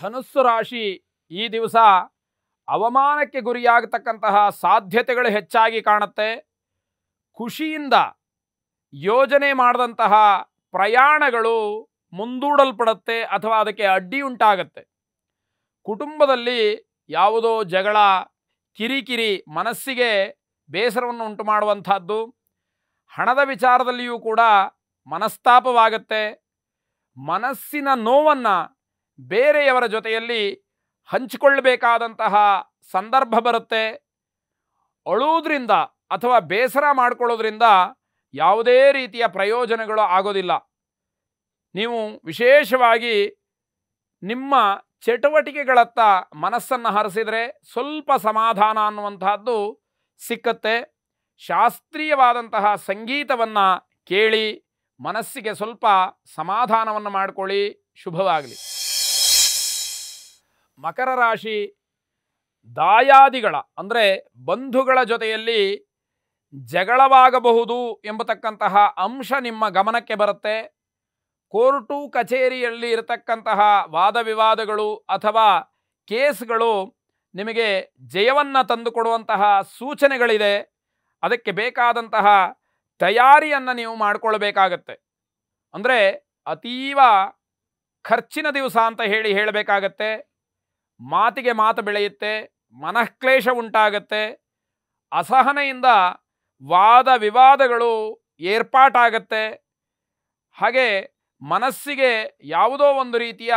ಧನುಸ್ಸು ರಾಶಿ ಈ ದಿವಸ ಅವಮಾನಕ್ಕೆ ಗುರಿಯಾಗತಕ್ಕಂತಹ ಸಾಧ್ಯತೆಗಳು ಹೆಚ್ಚಾಗಿ ಕಾಣುತ್ತೆ ಖುಷಿಯಿಂದ ಯೋಜನೆ ಮಾಡಿದಂತಹ ಪ್ರಯಾಣಗಳು ಮುಂದೂಡಲ್ಪಡುತ್ತೆ ಅಥವಾ ಅದಕ್ಕೆ ಅಡ್ಡಿ ಉಂಟಾಗತ್ತೆ ಕುಟುಂಬದಲ್ಲಿ ಯಾವುದೋ ಜಗಳ ಕಿರಿಕಿರಿ ಮನಸ್ಸಿಗೆ ಬೇಸರವನ್ನು ಉಂಟು ಮಾಡುವಂಥದ್ದು ಹಣದ ವಿಚಾರದಲ್ಲಿಯೂ ಕೂಡ ಮನಸ್ತಾಪವಾಗತ್ತೆ ಮನಸ್ಸಿನ ನೋವನ್ನು ಬೇರೆಯವರ ಜೊತೆಯಲ್ಲಿ ಹಂಚಿಕೊಳ್ಳಬೇಕಾದಂತಹ ಸಂದರ್ಭ ಬರುತ್ತೆ ಅಳುವುದರಿಂದ ಅಥವಾ ಬೇಸರ ಮಾಡಿಕೊಳ್ಳೋದ್ರಿಂದ ಯಾವುದೇ ರೀತಿಯ ಪ್ರಯೋಜನಗಳು ಆಗೋದಿಲ್ಲ ನೀವು ವಿಶೇಷವಾಗಿ ನಿಮ್ಮ ಚಟುವಟಿಕೆಗಳತ್ತ ಮನಸ್ಸನ್ನು ಹರಿಸಿದರೆ ಸ್ವಲ್ಪ ಸಮಾಧಾನ ಅನ್ನುವಂತಹದ್ದು ಸಿಕ್ಕತ್ತೆ ಶಾಸ್ತ್ರೀಯವಾದಂತಹ ಸಂಗೀತವನ್ನು ಕೇಳಿ ಮನಸ್ಸಿಗೆ ಸ್ವಲ್ಪ ಸಮಾಧಾನವನ್ನು ಮಾಡಿಕೊಳ್ಳಿ ಶುಭವಾಗಲಿ ಮಕರ ರಾಶಿ ದಾಯಾದಿಗಳ ಅಂದರೆ ಬಂಧುಗಳ ಜೊತೆಯಲ್ಲಿ ಜಗಳವಾಗಬಹುದು ಎಂಬತಕ್ಕಂತಹ ಅಂಶ ನಿಮ್ಮ ಗಮನಕ್ಕೆ ಬರುತ್ತೆ ಕೋರ್ಟು ಕಚೇರಿಯಲ್ಲಿ ಇರತಕ್ಕಂತಹ ವಾದ ವಿವಾದಗಳು ಅಥವಾ ಕೇಸ್ಗಳು ನಿಮಗೆ ಜಯವನ್ನು ತಂದುಕೊಡುವಂತಹ ಸೂಚನೆಗಳಿದೆ ಅದಕ್ಕೆ ಬೇಕಾದಂತಹ ತಯಾರಿಯನ್ನು ನೀವು ಮಾಡಿಕೊಳ್ಬೇಕಾಗತ್ತೆ ಅಂದರೆ ಅತೀವ ಖರ್ಚಿನ ದಿವಸ ಅಂತ ಹೇಳಿ ಹೇಳಬೇಕಾಗತ್ತೆ ಮಾತಿಗೆ ಮಾತು ಬೆಳೆಯುತ್ತೆ ಮನಃಕ್ಲೇಶ ಉಂಟಾಗತ್ತೆ ಅಸಹನೆಯಿಂದ ವಾದ ವಿವಾದಗಳು ಏರ್ಪಾಟಾಗತ್ತೆ ಹಾಗೆ ಮನಸ್ಸಿಗೆ ಯಾವುದೋ ಒಂದು ರೀತಿಯ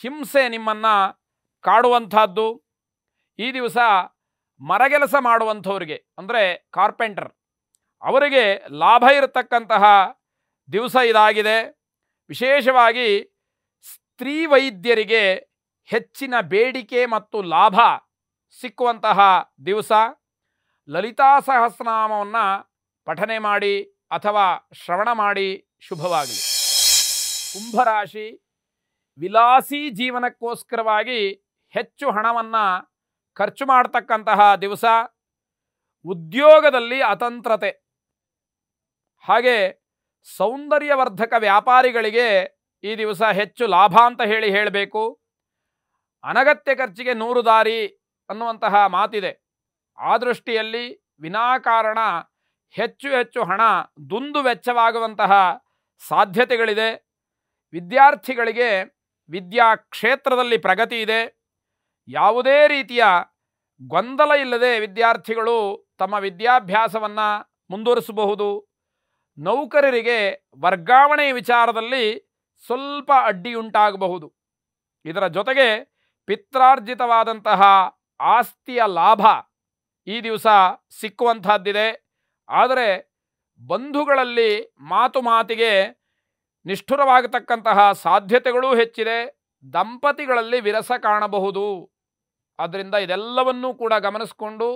ಹಿಂಸೆ ನಿಮ್ಮನ್ನು ಕಾಡುವಂಥದ್ದು ಈ ದಿವಸ ಮರಗೆಲಸ ಮಾಡುವಂಥವ್ರಿಗೆ ಅಂದರೆ ಕಾರ್ಪೆಂಟರ್ ಅವರಿಗೆ ಲಾಭ ಇರತಕ್ಕಂತಹ ದಿವಸ ಇದಾಗಿದೆ ವಿಶೇಷವಾಗಿ ಸ್ತ್ರೀ ವೈದ್ಯರಿಗೆ ಹೆಚ್ಚಿನ ಬೇಡಿಕೆ ಮತ್ತು ಲಾಭ ಸಿಕ್ಕುವಂತಹ ದಿವಸ ಲಲಿತಾ ಸಹಸ್ರನಾಮವನ್ನು ಪಠನೆ ಮಾಡಿ ಅಥವಾ ಶ್ರವಣ ಮಾಡಿ ಶುಭವಾಗಲಿ ಕುಂಭರಾಶಿ ವಿಲಾಸಿ ಜೀವನಕ್ಕೋಸ್ಕರವಾಗಿ ಹೆಚ್ಚು ಹಣವನ್ನು ಖರ್ಚು ಮಾಡತಕ್ಕಂತಹ ದಿವಸ ಉದ್ಯೋಗದಲ್ಲಿ ಅತಂತ್ರತೆ ಹಾಗೆ ಸೌಂದರ್ಯವರ್ಧಕ ವ್ಯಾಪಾರಿಗಳಿಗೆ ಈ ದಿವಸ ಹೆಚ್ಚು ಲಾಭ ಅಂತ ಹೇಳಿ ಹೇಳಬೇಕು ಅನಗತ್ಯ ಖರ್ಚಿಗೆ ನೂರು ದಾರಿ ಅನ್ನುವಂತಹ ಮಾತಿದೆ ಆ ದೃಷ್ಟಿಯಲ್ಲಿ ವಿನಾಕಾರಣ ಹೆಚ್ಚು ಹೆಚ್ಚು ಹಣ ದುಂದು ವೆಚ್ಚವಾಗುವಂತಹ ಸಾಧ್ಯತೆಗಳಿದೆ ವಿದ್ಯಾರ್ಥಿಗಳಿಗೆ ವಿದ್ಯಾ ಕ್ಷೇತ್ರದಲ್ಲಿ ಪ್ರಗತಿ ಇದೆ ಯಾವುದೇ ರೀತಿಯ ಗೊಂದಲ ಇಲ್ಲದೆ ವಿದ್ಯಾರ್ಥಿಗಳು ತಮ್ಮ ವಿದ್ಯಾಭ್ಯಾಸವನ್ನು ಮುಂದುವರಿಸಬಹುದು ನೌಕರರಿಗೆ ವರ್ಗಾವಣೆ ವಿಚಾರದಲ್ಲಿ ಸ್ವಲ್ಪ ಅಡ್ಡಿಯುಂಟಾಗಬಹುದು ಇದರ ಜೊತೆಗೆ ಪಿತ್ರಾರ್ಜಿತವಾದಂತಹ ಆಸ್ತಿಯ ಲಾಭ ಈ ದಿವಸ ಸಿಕ್ಕುವಂತಹದ್ದಿದೆ ಆದರೆ ಬಂಧುಗಳಲ್ಲಿ ಮಾತು ಮಾತಿಗೆ ನಿಷ್ಠುರವಾಗತಕ್ಕಂತಹ ಸಾಧ್ಯತೆಗಳೂ ಹೆಚ್ಚಿದೆ ದಂಪತಿಗಳಲ್ಲಿ ವಿರಸ ಕಾಣಬಹುದು ಆದ್ದರಿಂದ ಇದೆಲ್ಲವನ್ನೂ ಕೂಡ ಗಮನಿಸಿಕೊಂಡು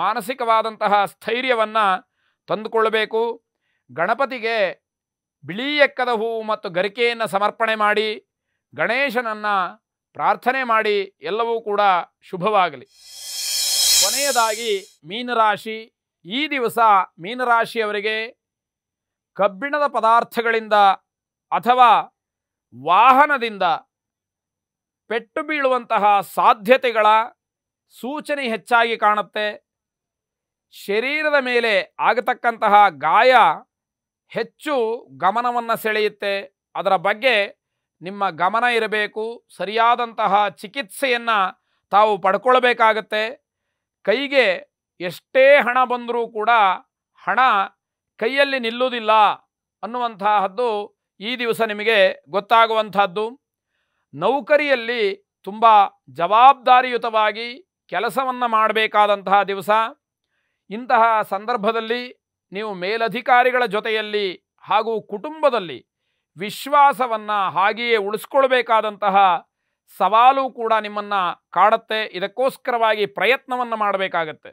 ಮಾನಸಿಕವಾದಂತಹ ಸ್ಥೈರ್ಯವನ್ನು ತಂದುಕೊಳ್ಳಬೇಕು ಗಣಪತಿಗೆ ಬಿಳಿ ಎಕ್ಕದ ಹೂವು ಮತ್ತು ಗರಿಕೆಯನ್ನು ಸಮರ್ಪಣೆ ಮಾಡಿ ಗಣೇಶನನ್ನು ಪ್ರಾರ್ಥನೆ ಮಾಡಿ ಎಲ್ಲವೂ ಕೂಡ ಶುಭವಾಗಲಿ ಕೊನೆಯದಾಗಿ ಮೀನರಾಶಿ ಈ ದಿವಸ ಮೀನರಾಶಿಯವರಿಗೆ ಕಬ್ಬಿಣದ ಪದಾರ್ಥಗಳಿಂದ ಅಥವಾ ವಾಹನದಿಂದ ಪೆಟ್ಟು ಬೀಳುವಂತಹ ಸಾಧ್ಯತೆಗಳ ಸೂಚನೆ ಹೆಚ್ಚಾಗಿ ಕಾಣುತ್ತೆ ಶರೀರದ ಮೇಲೆ ಆಗತಕ್ಕಂತಹ ಗಾಯ ಹೆಚ್ಚು ಗಮನವನ್ನು ಸೆಳೆಯುತ್ತೆ ಅದರ ಬಗ್ಗೆ ನಿಮ್ಮ ಗಮನ ಇರಬೇಕು ಸರಿಯಾದಂತಹ ಚಿಕಿತ್ಸೆಯನ್ನು ತಾವು ಪಡ್ಕೊಳ್ಬೇಕಾಗತ್ತೆ ಕೈಗೆ ಎಷ್ಟೇ ಹಣ ಬಂದರೂ ಕೂಡ ಹಣ ಕೈಯಲ್ಲಿ ನಿಲ್ಲುವುದಿಲ್ಲ ಅನ್ನುವಂತಹದ್ದು ಈ ದಿವಸ ನಿಮಗೆ ಗೊತ್ತಾಗುವಂಥದ್ದು ನೌಕರಿಯಲ್ಲಿ ತುಂಬ ಜವಾಬ್ದಾರಿಯುತವಾಗಿ ಕೆಲಸವನ್ನು ಮಾಡಬೇಕಾದಂತಹ ದಿವಸ ಇಂತಹ ಸಂದರ್ಭದಲ್ಲಿ ನೀವು ಮೇಲಧಿಕಾರಿಗಳ ಜೊತೆಯಲ್ಲಿ ಹಾಗೂ ಕುಟುಂಬದಲ್ಲಿ ವಿಶ್ವಾಸವನ್ನು ಹಾಗೆಯೇ ಉಳಿಸ್ಕೊಳ್ಬೇಕಾದಂತಹ ಸವಾಲು ಕೂಡ ನಿಮ್ಮನ್ನು ಕಾಡುತ್ತೆ ಇದಕ್ಕೋಸ್ಕರವಾಗಿ ಪ್ರಯತ್ನವನ್ನು ಮಾಡಬೇಕಾಗತ್ತೆ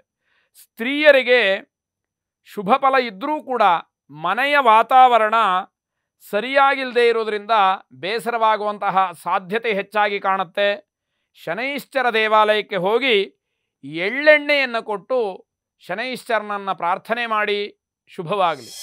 ಸ್ತ್ರೀಯರಿಗೆ ಶುಭ ಫಲ ಇದ್ದರೂ ಕೂಡ ಮನೆಯ ವಾತಾವರಣ ಸರಿಯಾಗಿಲ್ಲದೇ ಇರೋದರಿಂದ ಬೇಸರವಾಗುವಂತಹ ಸಾಧ್ಯತೆ ಹೆಚ್ಚಾಗಿ ಕಾಣುತ್ತೆ ಶನೈಶ್ಚರ ದೇವಾಲಯಕ್ಕೆ ಹೋಗಿ ಎಳ್ಳೆಣ್ಣೆಯನ್ನು ಕೊಟ್ಟು ಶನೈಶ್ಚರನನ್ನು ಪ್ರಾರ್ಥನೆ ಮಾಡಿ ಶುಭವಾಗಲಿ